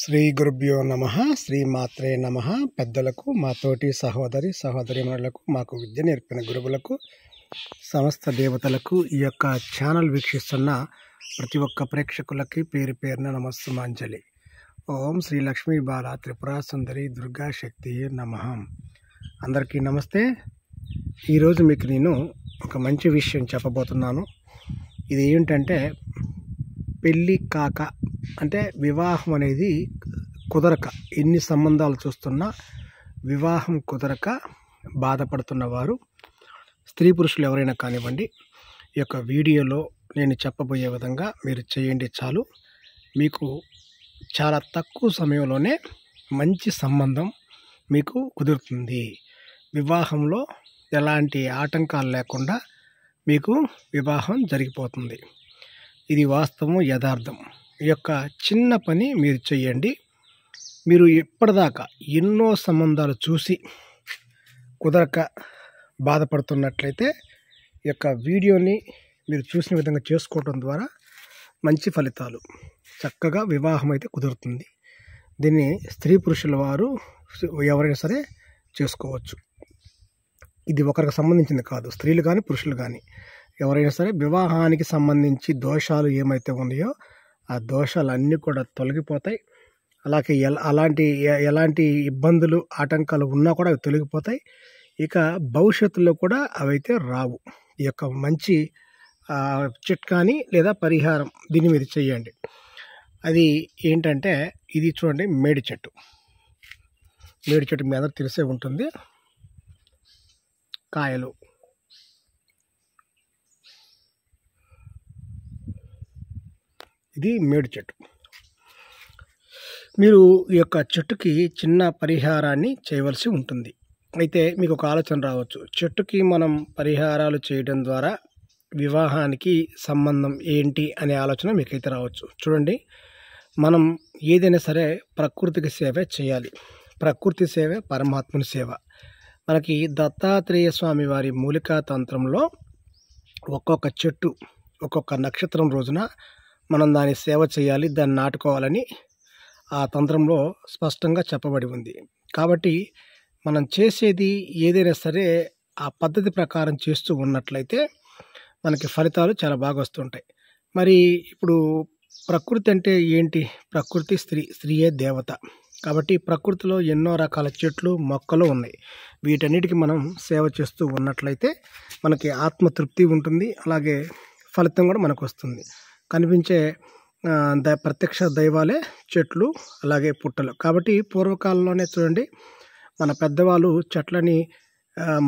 శ్రీ గురుభ్యో నమ శ్రీ మాత్రే నమ పెద్దలకు మా తోటి సహోదరి సహోదరిమణులకు మాకు విద్య నేర్పిన గురువులకు సమస్త దేవతలకు ఈ యొక్క ఛానల్ వీక్షిస్తున్న ప్రతి ఒక్క ప్రేక్షకులకి పేరు పేరున నమస్సుమాంజలి ఓం శ్రీ లక్ష్మీ బాల త్రిపుర సుందరి దుర్గా శక్తి నమ అందరికీ నమస్తే ఈరోజు మీకు నేను ఒక మంచి విషయం చెప్పబోతున్నాను ఇది ఏంటంటే పెళ్ళి కాక అంటే వివాహం అనేది కుదరక ఎన్ని సంబంధాలు చూస్తున్నా వివాహం కుదరక బాధపడుతున్నవారు స్త్రీ పురుషులు ఎవరైనా కానివ్వండి ఈ యొక్క వీడియోలో నేను చెప్పబోయే విధంగా మీరు చేయండి చాలు మీకు చాలా తక్కువ సమయంలోనే మంచి సంబంధం మీకు కుదురుతుంది వివాహంలో ఎలాంటి ఆటంకాలు లేకుండా మీకు వివాహం జరిగిపోతుంది ఇది వాస్తవం యథార్థం ఈ యొక్క చిన్న పని మీరు చేయండి మీరు ఇప్పటిదాకా ఎన్నో సంబంధాలు చూసి కుదరక బాధపడుతున్నట్లయితే ఈ యొక్క వీడియోని మీరు చూసిన విధంగా చేసుకోవడం ద్వారా మంచి ఫలితాలు చక్కగా వివాహం అయితే కుదురుతుంది దీన్ని స్త్రీ పురుషుల వారు ఎవరైనా సరే చేసుకోవచ్చు ఇది ఒకరికి సంబంధించింది కాదు స్త్రీలు కానీ పురుషులు కానీ ఎవరైనా సరే వివాహానికి సంబంధించి దోషాలు ఏమైతే ఉన్నాయో ఆ దోషాలన్నీ కూడా తొలగిపోతాయి అలాగే అలాంటి ఎలాంటి ఇబ్బందులు ఆటంకాలు ఉన్నా కూడా అవి తొలగిపోతాయి ఇక భవిష్యత్తులో కూడా అవైతే రావు ఈ యొక్క మంచి చిట్కాని లేదా పరిహారం దీని మీద చేయండి అది ఏంటంటే ఇది చూడండి మేడి చెట్టు మేడి చెట్టు మీద తెలిసే ఉంటుంది కాయలు ఇది మేడి చెట్టు మీరు ఈ యొక్క చెట్టుకి చిన్న పరిహారాన్ని చేయవలసి ఉంటుంది అయితే మీకు ఒక ఆలోచన రావచ్చు చెట్టుకి మనం పరిహారాలు చేయడం ద్వారా వివాహానికి సంబంధం ఏంటి అనే ఆలోచన మీకైతే రావచ్చు చూడండి మనం ఏదైనా సరే ప్రకృతికి సేవ చేయాలి ప్రకృతి సేవ పరమాత్మని సేవ మనకి దత్తాత్రేయ స్వామి వారి మూలికా తంత్రంలో ఒక్కొక్క చెట్టు ఒక్కొక్క నక్షత్రం రోజున మనం దాని సేవ చేయాలి దాన్ని నాటుకోవాలని ఆ తంత్రంలో స్పష్టంగా చెప్పబడి ఉంది కాబట్టి మనం చేసేది ఏదైనా సరే ఆ పద్ధతి ప్రకారం చేస్తూ ఉన్నట్లయితే మనకి ఫలితాలు చాలా బాగా వస్తుంటాయి మరి ఇప్పుడు ప్రకృతి అంటే ఏంటి ప్రకృతి స్త్రీ స్త్రీయే దేవత కాబట్టి ప్రకృతిలో ఎన్నో రకాల చెట్లు మొక్కలు ఉన్నాయి వీటన్నిటికీ మనం సేవ చేస్తూ ఉన్నట్లయితే మనకి ఆత్మతృప్తి ఉంటుంది అలాగే ఫలితం కూడా మనకు వస్తుంది కనిపించే ద ప్రత్యక్ష దైవాలే చెట్లు అలాగే పుట్టలు కాబట్టి పూర్వకాలంలోనే చూడండి మన పెద్దవాళ్ళు చెట్లని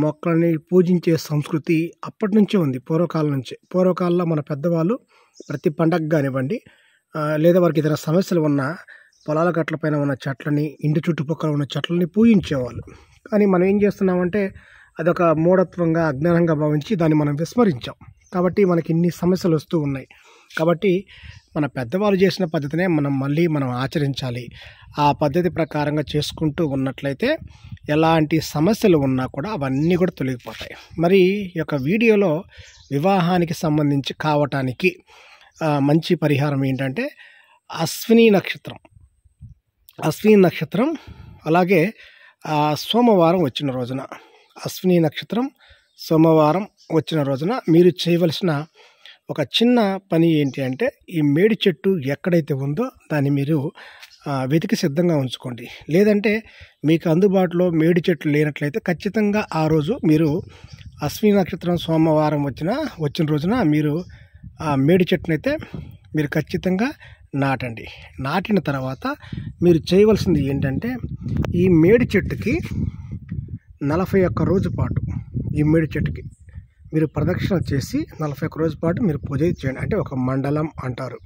మొక్కలని పూజించే సంస్కృతి అప్పటి నుంచే ఉంది పూర్వకాలం నుంచి పూర్వకాలంలో మన పెద్దవాళ్ళు ప్రతి పండగ కానివ్వండి లేదా వారికి ఇతర సమస్యలు ఉన్న పొలాల గట్ల పైన ఉన్న చెట్లని ఇంటి చుట్టుపక్కల ఉన్న చెట్లని పూజించేవాళ్ళు కానీ మనం ఏం చేస్తున్నామంటే అదొక మూఢత్వంగా అజ్ఞానంగా భావించి దాన్ని మనం విస్మరించాం కాబట్టి మనకి ఇన్ని సమస్యలు వస్తూ ఉన్నాయి కాబట్టి మన పెద్దవాళ్ళు చేసిన పద్ధతినే మనం మళ్ళీ మనం ఆచరించాలి ఆ పద్ధతి ప్రకారంగా చేసుకుంటూ ఉన్నట్లయితే ఎలాంటి సమస్యలు ఉన్నా కూడా అవన్నీ కూడా తొలగిపోతాయి మరి ఈ యొక్క వీడియోలో వివాహానికి సంబంధించి కావటానికి మంచి పరిహారం ఏంటంటే అశ్విని నక్షత్రం అశ్విని నక్షత్రం అలాగే సోమవారం వచ్చిన రోజున అశ్విని నక్షత్రం సోమవారం వచ్చిన రోజున మీరు చేయవలసిన ఒక చిన్న పని ఏంటి అంటే ఈ మేడి చెట్టు ఎక్కడైతే ఉందో దాన్ని మీరు వెతికి సిద్ధంగా ఉంచుకోండి లేదంటే మీకు అందుబాటులో మేడి చెట్లు లేనట్లయితే ఖచ్చితంగా ఆ రోజు మీరు అశ్విని నక్షత్రం సోమవారం వచ్చిన వచ్చిన రోజున మీరు ఆ మేడి చెట్టునైతే మీరు ఖచ్చితంగా నాటండి నాటిన తర్వాత మీరు చేయవలసింది ఏంటంటే ఈ మేడి చెట్టుకి నలభై ఒక్క రోజు పాటు ఈ మేడి చెట్టుకి మీరు ప్రదక్షిణ చేసి నలభై ఒక్క రోజు పాటు మీరు పూజ చేయండి అంటే ఒక మండలం అంటారు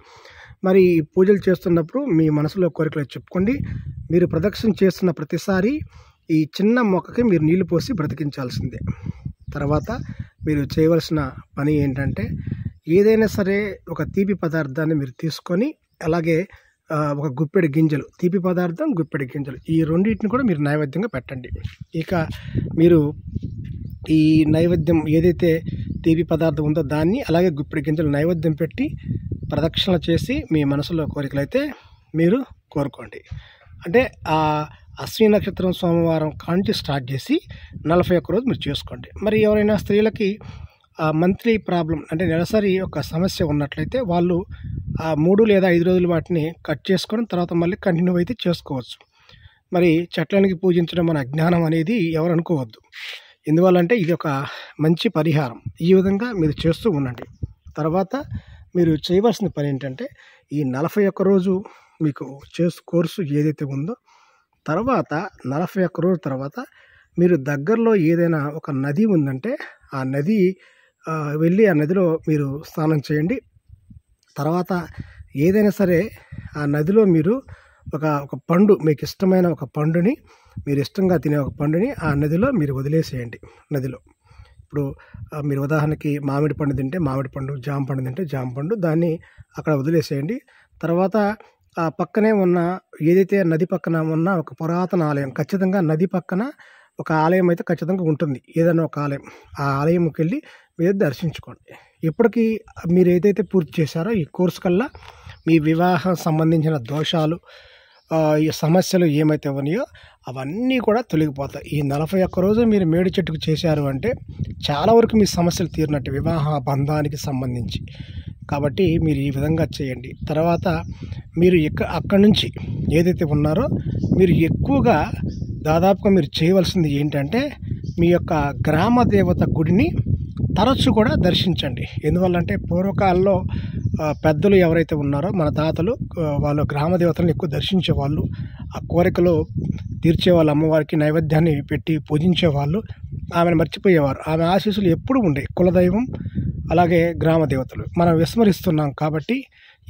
మరి పూజలు చేస్తున్నప్పుడు మీ మనసులో కోరికలు చెప్పుకోండి మీరు ప్రదక్షిణ చేస్తున్న ప్రతిసారి ఈ చిన్న మొక్కకి మీరు నీళ్లు పోసి బ్రతికించాల్సిందే తర్వాత మీరు చేయవలసిన పని ఏంటంటే ఏదైనా సరే ఒక తీపి పదార్థాన్ని మీరు తీసుకొని అలాగే ఒక గుప్పెడి గింజలు తీపి పదార్థం గుప్పెడి గింజలు ఈ రెండింటిని కూడా మీరు నైవేద్యంగా పెట్టండి ఇక మీరు ఈ నైవేద్యం ఏదైతే తీపి పదార్థం ఉందో దాన్ని అలాగే గుప్పిడి గింజలు నైవేద్యం పెట్టి ప్రదక్షిణ చేసి మీ మనసులో కోరికలైతే మీరు కోరుకోండి అంటే ఆ అశ్విని నక్షత్రం సోమవారం కాంటి స్టార్ట్ చేసి నలభై ఒక్క రోజు మీరు చేసుకోండి మరి ఎవరైనా స్త్రీలకి మంత్లీ ప్రాబ్లం అంటే నెలసరి ఒక సమస్య ఉన్నట్లయితే వాళ్ళు ఆ మూడు లేదా ఐదు రోజులు వాటిని కట్ చేసుకొని తర్వాత మళ్ళీ కంటిన్యూ అయితే చేసుకోవచ్చు మరి చెట్లనికి పూజించడం మన అజ్ఞానం అనేది ఎవరు అనుకోవద్దు ఎందువల్లంటే ఇది ఒక మంచి పరిహారం ఈ విధంగా మీరు చేస్తూ ఉండండి తర్వాత మీరు చేయవలసిన పని ఏంటంటే ఈ నలభై ఒక్క రోజు మీకు చేసు కోర్సు ఏదైతే ఉందో తర్వాత నలభై ఒక్క రోజు తర్వాత మీరు దగ్గరలో ఏదైనా ఒక నది ఉందంటే ఆ నది వెళ్ళి ఆ నదిలో మీరు స్నానం చేయండి తర్వాత ఏదైనా సరే ఆ నదిలో మీరు ఒక ఒక పండు మీకు ఇష్టమైన ఒక పండుని మీరు ఇష్టంగా తినే ఒక పండుని ఆ నదిలో మీరు వదిలేసేయండి నదిలో ఇప్పుడు మీరు ఉదాహరణకి మామిడి పండు తింటే మామిడి పండు జామ పండు తింటే జామ పండు దాన్ని అక్కడ వదిలేసేయండి తర్వాత ఆ పక్కనే ఉన్న ఏదైతే నది పక్కన ఉన్న ఒక పురాతన ఆలయం ఖచ్చితంగా నది పక్కన ఒక ఆలయం అయితే ఖచ్చితంగా ఉంటుంది ఏదైనా ఒక ఆలయం ఆ ఆలయంకి వెళ్ళి మీరు దర్శించుకోండి ఇప్పటికీ మీరు ఏదైతే పూర్తి చేశారో ఈ కోర్సు కల్లా మీ వివాహం సంబంధించిన దోషాలు సమస్యలు ఏమైతే ఉన్నాయో అవన్నీ కూడా తొలగిపోతాయి ఈ నలభై ఒక్క రోజు మీరు మేడి చెట్టుకు చేశారు అంటే చాలా వరకు మీ సమస్యలు తీరినట్టు వివాహ బంధానికి సంబంధించి కాబట్టి మీరు ఈ విధంగా చేయండి తర్వాత మీరు ఎక్క అక్కడి నుంచి ఏదైతే ఉన్నారో మీరు ఎక్కువగా దాదాపుగా మీరు చేయవలసింది ఏంటంటే మీ యొక్క గ్రామ దేవత గుడిని తరచు కూడా దర్శించండి ఎందువల్లంటే పూర్వకాలలో పెద్దలు ఎవరైతే ఉన్నారో మన తాతలు వాళ్ళు గ్రామ దేవతలను ఎక్కువ దర్శించేవాళ్ళు ఆ తీర్చే తీర్చేవాళ్ళు అమ్మవారికి నైవేద్యాన్ని పెట్టి పూజించేవాళ్ళు ఆమెను మర్చిపోయేవారు ఆమె ఆశీస్సులు ఎప్పుడూ ఉండే కులదైవం అలాగే గ్రామ దేవతలు మనం విస్మరిస్తున్నాం కాబట్టి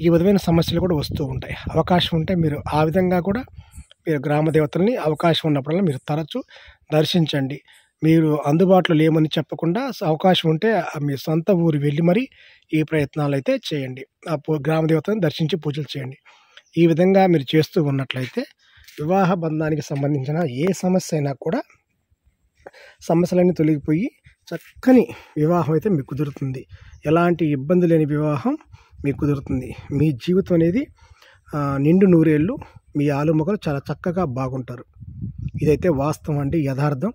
ఈ విధమైన సమస్యలు కూడా వస్తూ ఉంటాయి అవకాశం ఉంటే మీరు ఆ విధంగా కూడా మీరు గ్రామ దేవతల్ని అవకాశం ఉన్నప్పుడల్లా మీరు తరచూ దర్శించండి మీరు అందుబాటులో లేమని చెప్పకుండా అవకాశం ఉంటే మీ సొంత ఊరు వెళ్ళి మరి ఈ ప్రయత్నాలు అయితే చేయండి ఆ గ్రామ దేవతను దర్శించి పూజలు చేయండి ఈ విధంగా మీరు చేస్తూ ఉన్నట్లయితే వివాహ బంధానికి సంబంధించిన ఏ సమస్య అయినా కూడా సమస్యలన్నీ తొలగిపోయి చక్కని వివాహం అయితే మీకు కుదురుతుంది ఎలాంటి ఇబ్బంది లేని వివాహం మీకు కుదురుతుంది మీ జీవితం అనేది నిండు నూరేళ్ళు మీ ఆలుమొగలు చాలా చక్కగా బాగుంటారు ఇదైతే వాస్తవం అండి యథార్థం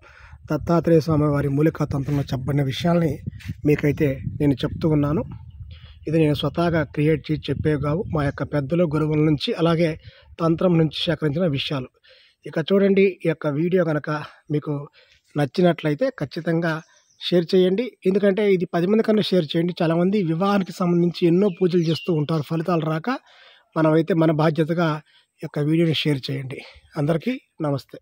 దత్తాత్రేయ స్వామి వారి తంత్రంలో చెప్పబడిన విషయాల్ని మీకైతే నేను చెప్తూ ఉన్నాను ఇది నేను స్వతహాగా క్రియేట్ చేసి చెప్పే కావు మా యొక్క పెద్దలు గురువుల నుంచి అలాగే తంత్రం నుంచి సేకరించిన విషయాలు ఇక చూడండి ఈ యొక్క వీడియో కనుక మీకు నచ్చినట్లయితే ఖచ్చితంగా షేర్ చేయండి ఎందుకంటే ఇది పది మంది కన్నా షేర్ చేయండి చాలామంది వివాహానికి సంబంధించి ఎన్నో పూజలు చేస్తూ ఉంటారు ఫలితాలు రాక మనమైతే మన బాధ్యతగా ఈ యొక్క వీడియోని షేర్ చేయండి అందరికీ నమస్తే